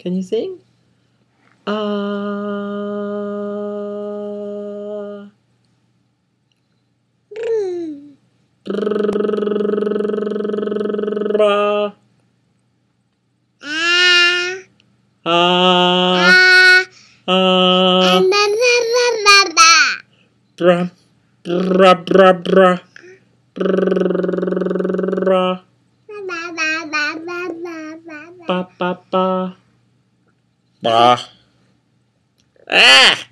Can you sing? Ah. Uh, Ah. Ah. Bra. Bra. Bra. Bra. Bra. Bra. Bra ba ba ba. ba Ah!